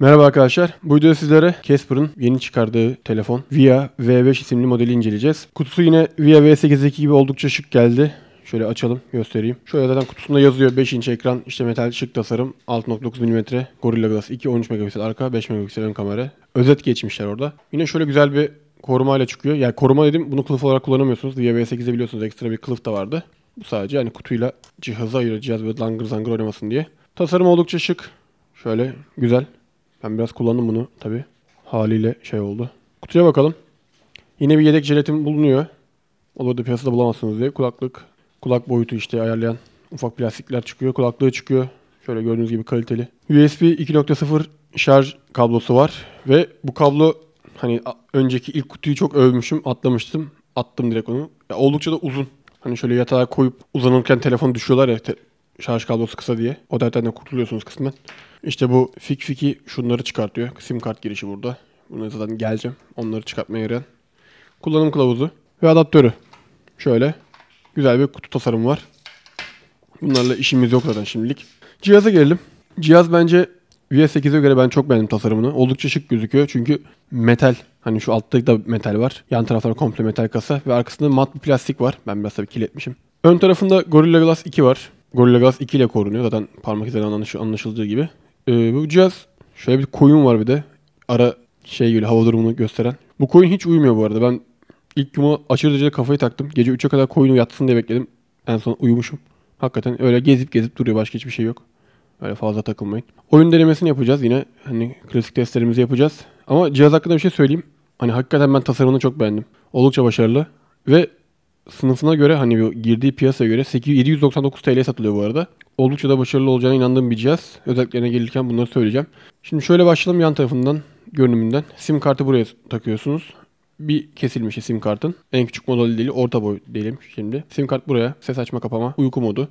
Merhaba arkadaşlar. Bu videoda sizlere Casper'ın yeni çıkardığı telefon Via V5 isimli modeli inceleyeceğiz. Kutusu yine Via V8'deki gibi oldukça şık geldi. Şöyle açalım göstereyim. Şöyle zaten kutusunda yazıyor 5 inç ekran işte metal şık tasarım 6.9 mm Gorilla Glass 2 13 megapiksel arka 5 megapiksel ön kamera. Özet geçmişler orada. Yine şöyle güzel bir koruma ile çıkıyor. Yani koruma dedim bunu kılıf olarak kullanamıyorsunuz. Via V8'de biliyorsunuz ekstra bir kılıf da vardı. Bu sadece hani kutuyla cihazı ayıracağız böyle langır zangır oynamasın diye. Tasarım oldukça şık. Şöyle güzel. Ben biraz kullandım bunu tabi. Haliyle şey oldu. Kutuya bakalım. Yine bir yedek jelatin bulunuyor. Olur da piyasada bulamazsınız diye. Kulaklık, kulak boyutu işte ayarlayan ufak plastikler çıkıyor. Kulaklığı çıkıyor. Şöyle gördüğünüz gibi kaliteli. USB 2.0 şarj kablosu var. Ve bu kablo hani önceki ilk kutuyu çok övmüşüm. Atlamıştım. Attım direkt onu. Ya oldukça da uzun. Hani şöyle yatağa koyup uzanırken telefon düşüyorlar ya. Te- şarj kablosu kısa diye. O dertten de kurtuluyorsunuz kısmen. İşte bu fik fiki şunları çıkartıyor. Sim kart girişi burada. Buna zaten geleceğim. Onları çıkartmaya yarayan. Kullanım kılavuzu ve adaptörü. Şöyle güzel bir kutu tasarımı var. Bunlarla işimiz yok zaten şimdilik. Cihaza gelelim. Cihaz bence VS8'e göre ben çok beğendim tasarımını. Oldukça şık gözüküyor çünkü metal. Hani şu altta da metal var. Yan taraflar komple metal kasa ve arkasında mat bir plastik var. Ben biraz tabii kilitmişim. Ön tarafında Gorilla Glass 2 var. Gorilla Glass 2 ile korunuyor. Zaten parmak izleri anlaşıldığı gibi. Ee, bu cihaz şöyle bir koyun var bir de. Ara şey gibi hava durumunu gösteren. Bu koyun hiç uyumuyor bu arada. Ben ilk gün aşırı derecede kafayı taktım. Gece 3'e kadar koyunu yatsın diye bekledim. En son uyumuşum. Hakikaten öyle gezip gezip duruyor. Başka hiçbir şey yok. Öyle fazla takılmayın. Oyun denemesini yapacağız yine. Hani klasik testlerimizi yapacağız. Ama cihaz hakkında bir şey söyleyeyim. Hani hakikaten ben tasarımını çok beğendim. Oldukça başarılı. Ve sınıfına göre hani girdiği piyasaya göre 799 TL satılıyor bu arada. Oldukça da başarılı olacağına inandığım bir cihaz. Özelliklerine gelirken bunları söyleyeceğim. Şimdi şöyle başlayalım yan tarafından, görünümünden. SIM kartı buraya takıyorsunuz. Bir kesilmiş sim kartın. En küçük modeli değil, orta boy diyelim şimdi. Sim kart buraya. Ses açma kapama, uyku modu.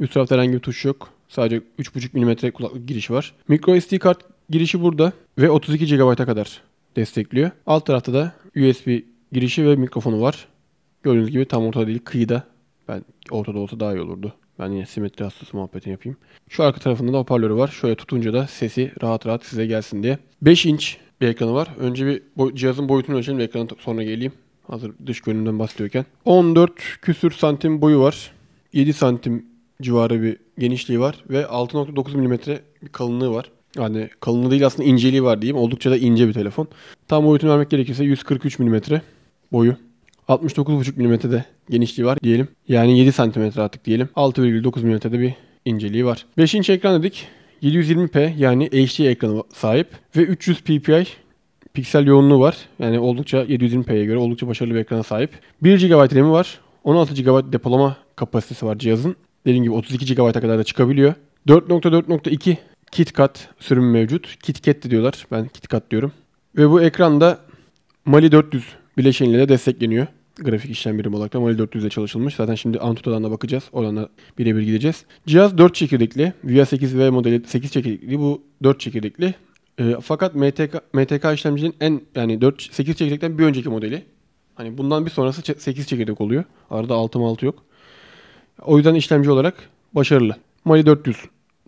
Üst tarafta herhangi bir tuş yok. Sadece 3.5 mm kulaklık giriş var. Micro SD kart girişi burada ve 32 GB'a kadar destekliyor. Alt tarafta da USB girişi ve mikrofonu var. Gördüğünüz gibi tam ortada değil kıyıda. Ben ortada olsa daha iyi olurdu. Ben yine simetri hastası muhabbetini yapayım. Şu arka tarafında da hoparlörü var. Şöyle tutunca da sesi rahat rahat size gelsin diye. 5 inç bir ekranı var. Önce bir boy- cihazın boyutunu ölçelim ve ekrana sonra geleyim. Hazır dış görünümden bahsediyorken. 14 küsür santim boyu var. 7 santim civarı bir genişliği var ve 6.9 mm bir kalınlığı var. Yani kalınlığı değil aslında inceliği var diyeyim. Oldukça da ince bir telefon. Tam boyutunu vermek gerekirse 143 mm boyu. 69,5 mm'de genişliği var diyelim. Yani 7 cm artık diyelim. 6,9 mm'de bir inceliği var. 5 inç ekran dedik. 720p yani HD ekranı sahip ve 300 ppi piksel yoğunluğu var. Yani oldukça 720p'ye göre oldukça başarılı bir ekrana sahip. 1 GB RAM'i var. 16 GB depolama kapasitesi var cihazın. Dediğim gibi 32 GB'a kadar da çıkabiliyor. 4.4.2 KitKat sürümü mevcut. KitKat diyorlar. Ben KitKat diyorum. Ve bu ekranda Mali 400 bileşeniyle de destekleniyor. Grafik işlem birimi olarak da Mali 400'de çalışılmış. Zaten şimdi Antutu'dan da bakacağız. Oradan da birebir gideceğiz. Cihaz 4 çekirdekli. VIA 8V modeli 8 çekirdekli. Bu 4 çekirdekli. E, fakat MTK, MTK işlemcinin en yani 4 8 çekirdekten bir önceki modeli. Hani bundan bir sonrası 8 çekirdek oluyor. Arada 6 mı 6 yok. O yüzden işlemci olarak başarılı. Mali 400.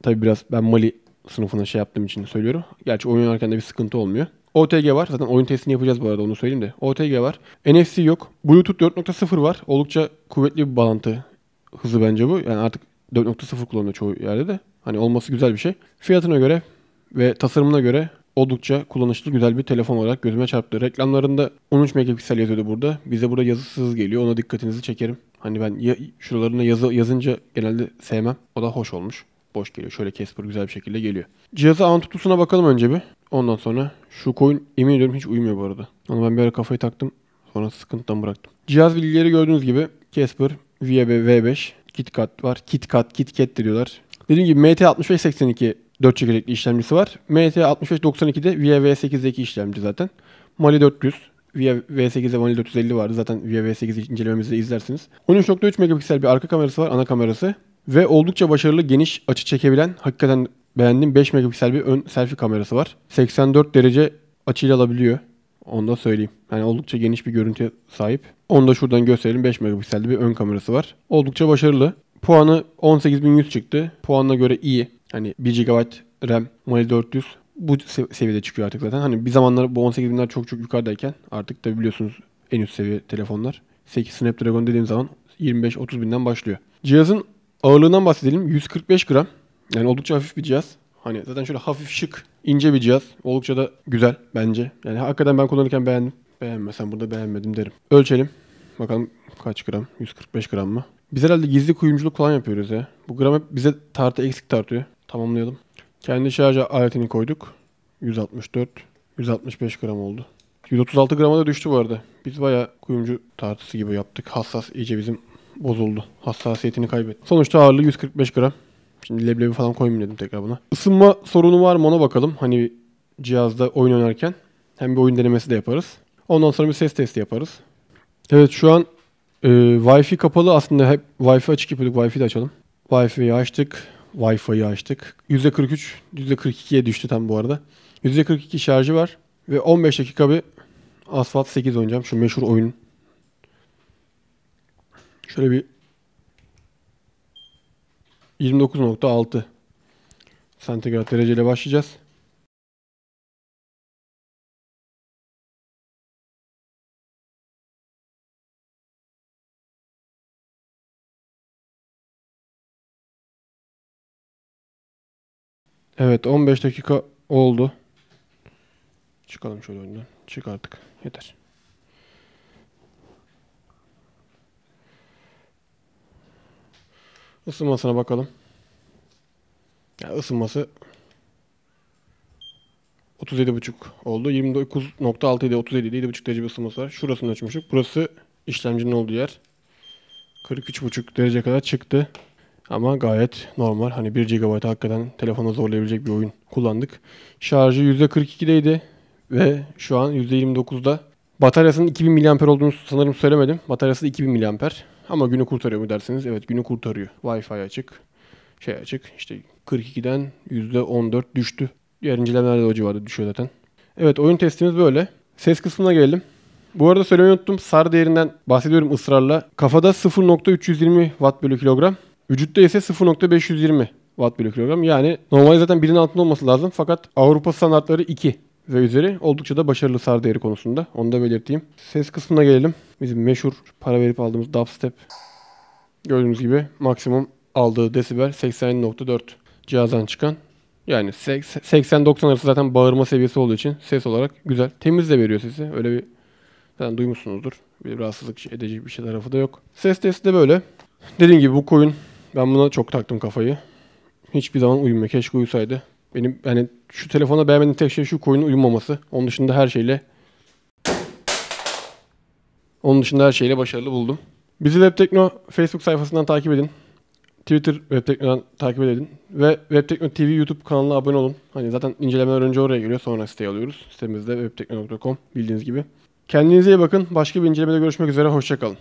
Tabi biraz ben Mali sınıfına şey yaptığım için söylüyorum. Gerçi oyun oynarken de bir sıkıntı olmuyor. OTG var. Zaten oyun testini yapacağız bu arada onu söyleyeyim de. OTG var. NFC yok. Bluetooth 4.0 var. Oldukça kuvvetli bir bağlantı hızı bence bu. Yani artık 4.0 kullanılıyor çoğu yerde de. Hani olması güzel bir şey. Fiyatına göre ve tasarımına göre oldukça kullanışlı güzel bir telefon olarak gözüme çarptı. Reklamlarında 13 megapiksel yazıyordu burada. Bize burada yazısız geliyor. Ona dikkatinizi çekerim. Hani ben ya, şuralarına yazı yazınca genelde sevmem. O da hoş olmuş boş geliyor. Şöyle Casper güzel bir şekilde geliyor. Cihazı antutusuna bakalım önce bir. Ondan sonra şu coin emin ediyorum hiç uymuyor bu arada. Onu ben bir ara kafayı taktım. Sonra sıkıntıdan bıraktım. Cihaz bilgileri gördüğünüz gibi Casper, VB, V5, KitKat var. KitKat, KitKat diyorlar. Dediğim gibi MT6582 4 çekirdekli işlemcisi var. MT6592'de 6592 VV8'deki işlemci zaten. Mali 400, V8'e Mali 450 vardı. Zaten V8 incelememizi izlersiniz. 13.3 megapiksel bir arka kamerası var, ana kamerası. Ve oldukça başarılı geniş açı çekebilen hakikaten beğendiğim 5 megapiksel bir ön selfie kamerası var. 84 derece açıyla alabiliyor. Onu da söyleyeyim. Yani oldukça geniş bir görüntüye sahip. Onu da şuradan gösterelim. 5 megapikselde bir ön kamerası var. Oldukça başarılı. Puanı 18100 çıktı. Puanına göre iyi. Hani 1 GB RAM, Mali 400 bu seviyede çıkıyor artık zaten. Hani bir zamanlar bu 18 binler çok çok yukarıdayken artık da biliyorsunuz en üst seviye telefonlar. 8 Snapdragon dediğim zaman 25-30 binden başlıyor. Cihazın Ağırlığından bahsedelim. 145 gram. Yani oldukça hafif bir cihaz. Hani zaten şöyle hafif şık, ince bir cihaz. Oldukça da güzel bence. Yani hakikaten ben kullanırken beğendim. Beğenmesem burada beğenmedim derim. Ölçelim. Bakalım kaç gram? 145 gram mı? Biz herhalde gizli kuyumculuk falan yapıyoruz ya. Bu gram hep bize tartı eksik tartıyor. Tamamlayalım. Kendi şarj aletini koyduk. 164, 165 gram oldu. 136 grama da düştü bu arada. Biz baya kuyumcu tartısı gibi yaptık. Hassas iyice bizim bozuldu. Hassasiyetini kaybetti. Sonuçta ağırlığı 145 gram. Şimdi leblebi falan koymayayım dedim tekrar buna. Isınma sorunu var mı ona bakalım. Hani cihazda oyun oynarken hem bir oyun denemesi de yaparız. Ondan sonra bir ses testi yaparız. Evet şu an e, Wi-Fi kapalı aslında hep Wi-Fi açık yapıyorduk. Wi-Fi de açalım. Wi-Fi'yi açtık. Wi-Fi'yi açtık. %43, %42'ye düştü tam bu arada. %42 şarjı var. Ve 15 dakika bir Asphalt 8 oynayacağım. Şu meşhur oyun Şöyle bir 29.6 santigrat dereceyle başlayacağız. Evet 15 dakika oldu. Çıkalım şöyle önden. Çık artık. Yeter. Isınmasına bakalım. Ya ısınması 37,5 oldu. 29.6 ile 37 ile 7,5 derece bir ısınması var. Şurasını ölçmüştük. Burası işlemcinin olduğu yer. 43,5 derece kadar çıktı. Ama gayet normal. Hani 1 GB hakikaten telefonu zorlayabilecek bir oyun kullandık. Şarjı %42'deydi ve şu an %29'da. Bataryasının 2000 mAh olduğunu sanırım söylemedim. Bataryası 2000 mAh. Ama günü kurtarıyor mu derseniz evet günü kurtarıyor. Wi-Fi açık, şey açık. İşte 42'den %14 düştü. Diğer incelemelerde o civarda düşüyor zaten. Evet oyun testimiz böyle. Ses kısmına gelelim. Bu arada söylemeyi unuttum. SAR değerinden bahsediyorum ısrarla. Kafada 0.320 watt bölü kilogram. Vücutta ise 0.520 watt bölü kilogram. Yani normalde zaten birinin altında olması lazım. Fakat Avrupa standartları 2 ve üzeri oldukça da başarılı sar değeri konusunda. Onu da belirteyim. Ses kısmına gelelim. Bizim meşhur para verip aldığımız dubstep. Gördüğünüz gibi maksimum aldığı desibel 80.4 cihazdan çıkan. Yani 80-90 arası zaten bağırma seviyesi olduğu için ses olarak güzel. Temiz de veriyor sesi. Öyle bir zaten duymuşsunuzdur. Bir rahatsızlık edecek bir şey tarafı da yok. Ses testi de böyle. Dediğim gibi bu koyun ben buna çok taktım kafayı. Hiçbir zaman uyumuyor. Keşke uyusaydı. Benim hani şu telefona beğenmenin tek şey şu koyunun uyumaması. Onun dışında her şeyle onun dışında her şeyle başarılı buldum. Bizi Web Tekno Facebook sayfasından takip edin. Twitter Web Tekno'dan takip edin. Ve Web Tekno TV YouTube kanalına abone olun. Hani zaten incelemeler önce oraya geliyor. Sonra siteye alıyoruz. Sitemizde webtekno.com bildiğiniz gibi. Kendinize iyi bakın. Başka bir incelemede görüşmek üzere. Hoşçakalın.